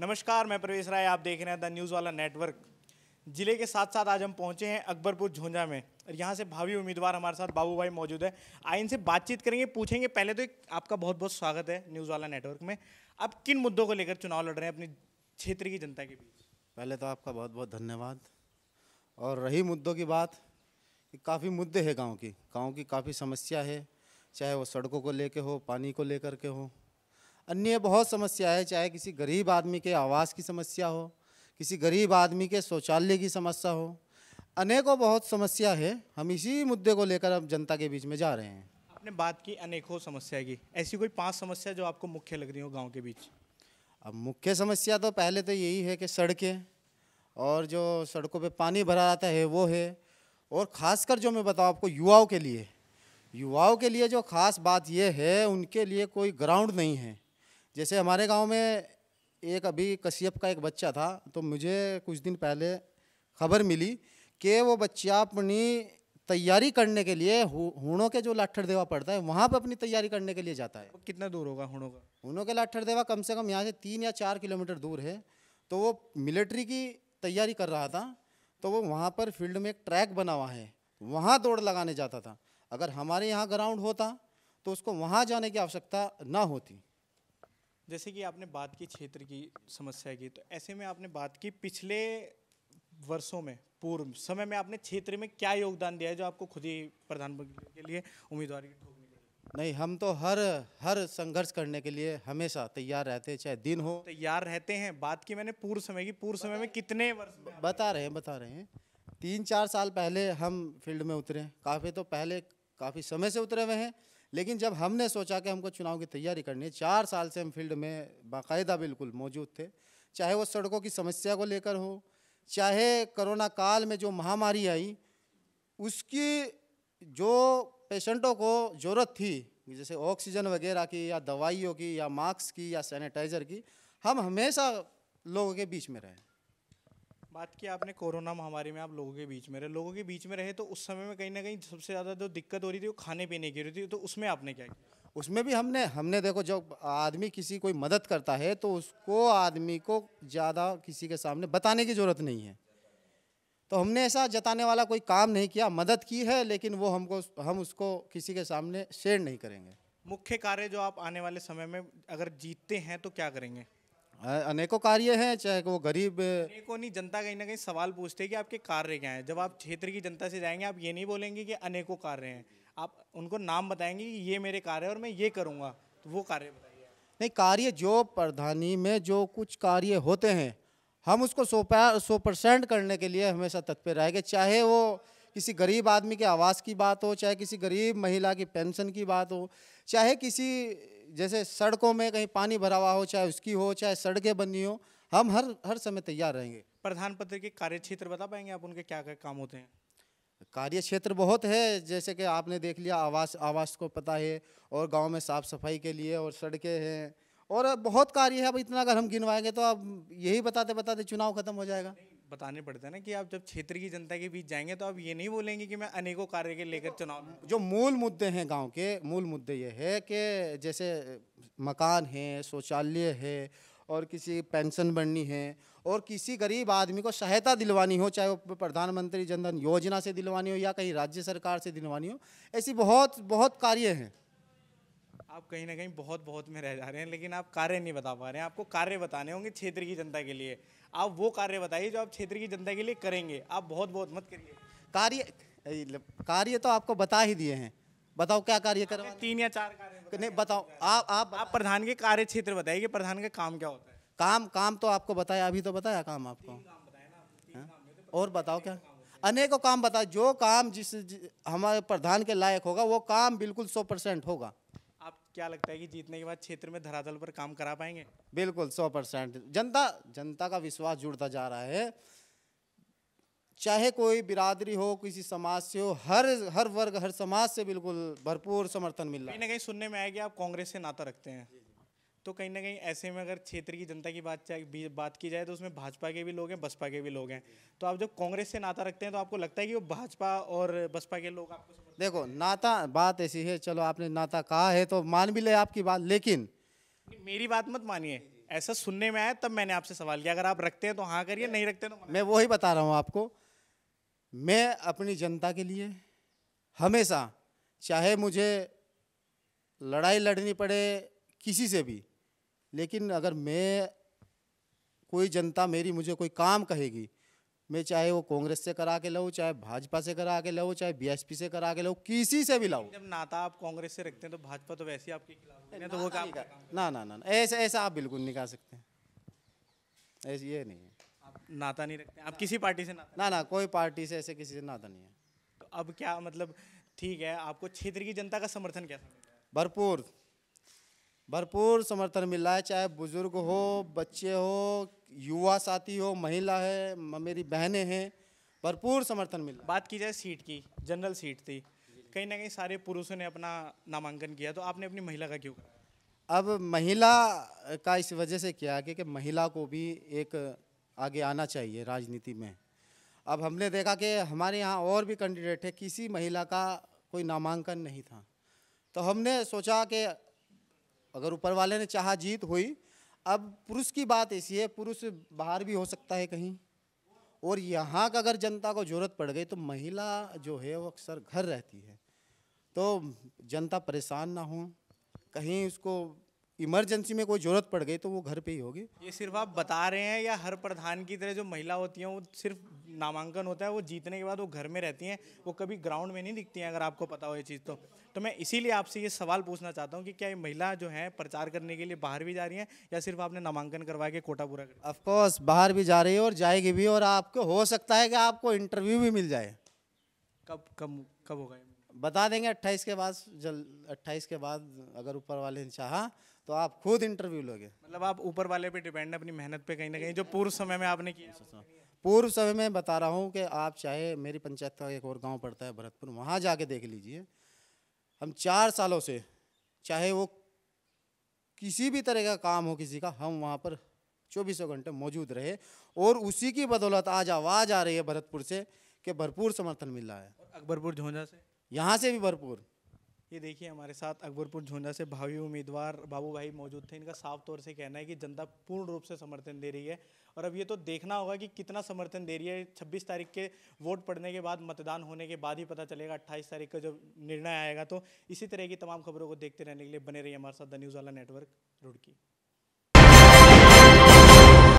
नमस्कार मैं प्रवेश राय आप देख रहे हैं द न्यूज़ वाला नेटवर्क जिले के साथ साथ आज हम पहुंचे हैं अकबरपुर झोंझा में और यहाँ से भावी उम्मीदवार हमारे साथ बाबू भाई मौजूद है आए इनसे बातचीत करेंगे पूछेंगे पहले तो आपका बहुत बहुत स्वागत है न्यूज़ वाला नेटवर्क में आप किन मुद्दों को लेकर चुनाव लड़ रहे हैं अपने क्षेत्र की जनता के बीच पहले तो आपका बहुत बहुत धन्यवाद और रही मुद्दों की बात कि काफ़ी मुद्दे है गाँव की गाँव की काफ़ी समस्या है चाहे वो सड़कों को लेकर हो पानी को लेकर के हो अन्य बहुत समस्या है चाहे किसी गरीब आदमी के आवास की समस्या हो किसी गरीब आदमी के शौचालय की समस्या हो अनेकों बहुत समस्या है हम इसी मुद्दे को लेकर अब जनता के बीच में जा रहे हैं आपने बात की अनेकों समस्या की ऐसी कोई पांच समस्या जो आपको मुख्य लग रही हो गांव के बीच अब मुख्य समस्या तो पहले तो यही है कि सड़कें और जो सड़कों पे पानी भरा रहता है वो है और ख़ासकर जो मैं बताऊँ आपको युवाओं के लिए युवाओं के लिए जो ख़ास बात ये है उनके लिए कोई ग्राउंड नहीं है जैसे हमारे गांव में एक अभी कश्यप का एक बच्चा था तो मुझे कुछ दिन पहले खबर मिली कि वो बच्चा अपनी तैयारी करने के लिए हुनों के जो लाठर देवा पड़ता है वहाँ पर अपनी तैयारी करने के लिए जाता है कितना दूर होगा हूणों का हूणों के लाठर देवा कम से कम यहाँ से तीन या चार किलोमीटर दूर है तो वो मिलिट्री की तैयारी कर रहा था तो वो वहाँ पर फील्ड में एक ट्रैक बना हुआ है वहाँ दौड़ लगाने जाता था अगर हमारे यहाँ ग्राउंड होता तो उसको वहाँ जाने की आवश्यकता ना होती जैसे कि आपने बात की क्षेत्र की समस्या की तो ऐसे में आपने बात की पिछले वर्षों में पूर्व समय में आपने क्षेत्र में क्या योगदान दिया है जो आपको खुद ही प्रधानमंत्री के लिए उम्मीदवार उम्मीदवारी नहीं हम तो हर हर संघर्ष करने के लिए हमेशा तैयार रहते हैं चाहे दिन हो तैयार रहते हैं बात की मैंने पूर्व समय की पूर्व समय में कितने वर्ष बता रहे हैं बता रहे हैं तीन चार साल पहले हम फील्ड में उतरे काफ़ी तो पहले काफ़ी समय से उतरे हुए हैं लेकिन जब हमने सोचा कि हमको चुनाव की तैयारी करनी है चार साल से हम फील्ड में बाकायदा बिल्कुल मौजूद थे चाहे वो सड़कों की समस्या को लेकर हो चाहे कोरोना काल में जो महामारी आई उसकी जो पेशेंटों को ज़रूरत थी जैसे ऑक्सीजन वगैरह की या दवाइयों की या मास्क की या सैनिटाइज़र की हम हमेशा लोगों के बीच में रहें बात की आपने कोरोना महामारी में आप लोगों के बीच में रहे लोगों के बीच में रहे तो उस समय में कहीं ना कहीं सबसे ज़्यादा जो दिक्कत हो रही थी वो खाने पीने की रही थी तो उसमें आपने क्या किया उसमें भी हमने हमने देखो जब आदमी किसी कोई मदद करता है तो उसको आदमी को ज़्यादा किसी के सामने बताने की ज़रूरत नहीं है तो हमने ऐसा जताने वाला कोई काम नहीं किया मदद की है लेकिन वो हमको हम उसको किसी के सामने शेयर नहीं करेंगे मुख्य कार्य जो आप आने वाले समय में अगर जीतते हैं तो क्या करेंगे अनेकों कार्य हैं चाहे वो गरीब अनेकों नहीं जनता कहीं ना कहीं सवाल पूछते हैं कि आपके कार्य क्या हैं जब आप क्षेत्र की जनता से जाएंगे आप ये नहीं बोलेंगे कि अनेकों कार्य हैं आप उनको नाम बताएंगे कि ये मेरे कार्य और मैं ये करूँगा तो वो कार्य बताइए नहीं कार्य जो प्रधानी में जो कुछ कार्य होते हैं हम उसको सौ सौ परसेंट करने के लिए हमेशा तत्पर रहेंगे चाहे वो किसी गरीब आदमी के आवास की बात हो चाहे किसी गरीब महिला की पेंशन की बात हो चाहे किसी जैसे सड़कों में कहीं पानी भरा हुआ हो चाहे उसकी हो चाहे सड़कें बनी हो हम हर हर समय तैयार रहेंगे प्रधान पत्र के कार्य क्षेत्र बता पाएंगे आप उनके क्या क्या काम होते हैं कार्य क्षेत्र बहुत है जैसे कि आपने देख लिया आवास आवास को पता है और गांव में साफ सफाई के लिए और सड़कें हैं और बहुत कार्य है अब इतना अगर हम गिनवाएंगे तो अब यही बताते बताते चुनाव खत्म हो जाएगा बताने पड़ते हैं ना कि आप जब क्षेत्र की जनता के बीच जाएंगे तो आप ये नहीं बोलेंगे कि मैं अनेकों कार्य के लेकर चुनाव जो मूल मुद्दे हैं गांव के मूल मुद्दे ये है कि जैसे मकान है शौचालय है और किसी पेंशन बननी है और किसी गरीब आदमी को सहायता दिलवानी हो चाहे वो प्रधानमंत्री जनधन योजना से दिलवानी हो या कहीं राज्य सरकार से दिलवानी हो ऐसी बहुत बहुत कार्य हैं आप कहीं ना कहीं बहुत बहुत में रह जा रहे हैं लेकिन आप कार्य नहीं बता पा रहे हैं आपको कार्य बताने होंगे क्षेत्र की जनता के लिए आप वो कार्य बताइए जो आप क्षेत्र की जनता के लिए करेंगे आप बहुत बहुत मत करिए कार्य कार्य तो आपको बता ही दिए हैं बताओ क्या कार्य करवा तीन या चार कार्य नहीं बताओ आप आप आप प्रधान के कार्य क्षेत्र बताइए कि प्रधान का काम क्या होता है काम काम तो आपको बताया अभी तो बताया काम आपको हाँ? और बताओ क्या अनेकों काम बताओ जो काम जिस हमारे प्रधान के लायक होगा वो काम बिल्कुल सौ परसेंट होगा क्या लगता है कि जीतने के बाद क्षेत्र में धरातल पर काम करा पाएंगे बिल्कुल सौ परसेंट जनता जनता का विश्वास जुड़ता जा रहा है चाहे कोई बिरादरी हो किसी समाज से हो हर हर वर्ग हर समाज से बिल्कुल भरपूर समर्थन मिल रहा है कहीं सुनने में आया कि आप कांग्रेस से नाता रखते हैं तो कहीं ना कहीं ऐसे में अगर क्षेत्र की जनता की बात बात की जाए तो उसमें भाजपा के भी लोग हैं बसपा के भी लोग हैं तो आप जब कांग्रेस से नाता रखते हैं तो आपको लगता है कि वो भाजपा और बसपा के लोग आपको देखो नाता बात ऐसी है चलो आपने नाता कहा है तो मान भी ले आपकी बात लेकिन मेरी बात मत मानिए ऐसा सुनने में आया तब मैंने आपसे सवाल किया अगर आप रखते हैं तो हाँ करिए नहीं रखते तो मैं वही बता रहा हूँ आपको मैं अपनी जनता के लिए हमेशा चाहे मुझे लड़ाई लड़नी पड़े किसी से भी लेकिन अगर मैं कोई जनता मेरी मुझे कोई काम कहेगी मैं चाहे वो कांग्रेस से करा के लाऊँ चाहे भाजपा से करा के लाऊँ चाहे बीएसपी से करा के लाऊँ किसी से भी लाऊँ जब नाता आप कांग्रेस से रखते हैं तो भाजपा तो वैसे ही आपके खिलाफ तो वो काम का, ना ना ना ऐसा ऐसा आप बिल्कुल नहीं कह सकते ऐसे ये नहीं है आप नाता नहीं रखते आप किसी पार्टी से नाता ना ना कोई पार्टी से ऐसे किसी से नाता नहीं है तो अब क्या मतलब ठीक है आपको क्षेत्र की जनता का समर्थन क्या भरपूर भरपूर समर्थन मिल रहा है चाहे बुज़ुर्ग हो बच्चे हो युवा साथी हो महिला है मेरी बहनें हैं भरपूर समर्थन मिला बात की जाए सीट की जनरल सीट थी कहीं ना कहीं सारे पुरुषों ने अपना नामांकन किया तो आपने अपनी महिला का क्यों अब महिला का इस वजह से किया कि, कि महिला को भी एक आगे आना चाहिए राजनीति में अब हमने देखा कि हमारे यहाँ और भी कैंडिडेट है किसी महिला का कोई नामांकन नहीं था तो हमने सोचा कि अगर ऊपर वाले ने चाहा जीत हुई अब पुरुष की बात ऐसी है पुरुष बाहर भी हो सकता है कहीं और यहाँ का अगर जनता को ज़रूरत पड़ गई तो महिला जो है वो अक्सर घर रहती है तो जनता परेशान ना हो कहीं उसको इमरजेंसी में कोई ज़रूरत पड़ गई तो वो घर पे ही होगी ये सिर्फ आप बता रहे हैं या हर प्रधान की तरह जो महिला होती हैं वो सिर्फ नामांकन होता है वो जीतने के बाद वो घर में रहती हैं वो कभी ग्राउंड में नहीं दिखती हैं अगर आपको पता हो ये चीज़ तो तो मैं इसीलिए आपसे ये सवाल पूछना चाहता हूँ कि क्या ये महिला जो है प्रचार करने के लिए बाहर भी जा रही हैं या सिर्फ आपने नामांकन करवा के कोटा पूरा कर ऑफकोर्स बाहर भी जा रही है और जाएगी भी और आपको हो सकता है कि आपको इंटरव्यू भी मिल जाए कब कब कब होगा बता देंगे अट्ठाईस के बाद जल अट्ठाईस के बाद अगर ऊपर वाले ने चाहा तो आप खुद इंटरव्यू लोगे मतलब आप ऊपर वाले पे डिपेंड है अपनी मेहनत पे कहीं ना कहीं जो पूर्व समय में आपने किया अच्छा, अच्छा। पूर्व समय में बता रहा हूँ कि आप चाहे मेरी पंचायत का एक और गांव पड़ता है भरतपुर वहाँ जाके देख लीजिए हम चार सालों से चाहे वो किसी भी तरह का काम हो किसी का हम वहाँ पर चौबीसों घंटे मौजूद रहे और उसी की बदौलत आज आवाज़ आ रही है भरतपुर से कि भरपूर समर्थन मिल रहा है अकबरपुर झोंझा से यहाँ से भी भरपूर ये देखिए हमारे साथ अकबरपुर झुंझा से भावी उम्मीदवार बाबू भाई मौजूद थे इनका साफ तौर से कहना है कि जनता पूर्ण रूप से समर्थन दे रही है और अब ये तो देखना होगा कि कितना समर्थन दे रही है 26 तारीख के वोट पड़ने के बाद मतदान होने के बाद ही पता चलेगा 28 तारीख का जब निर्णय आएगा तो इसी तरह की तमाम खबरों को देखते रहने के लिए बने रही हमारे साथ द न्यूज़ वाला नेटवर्क रुड़की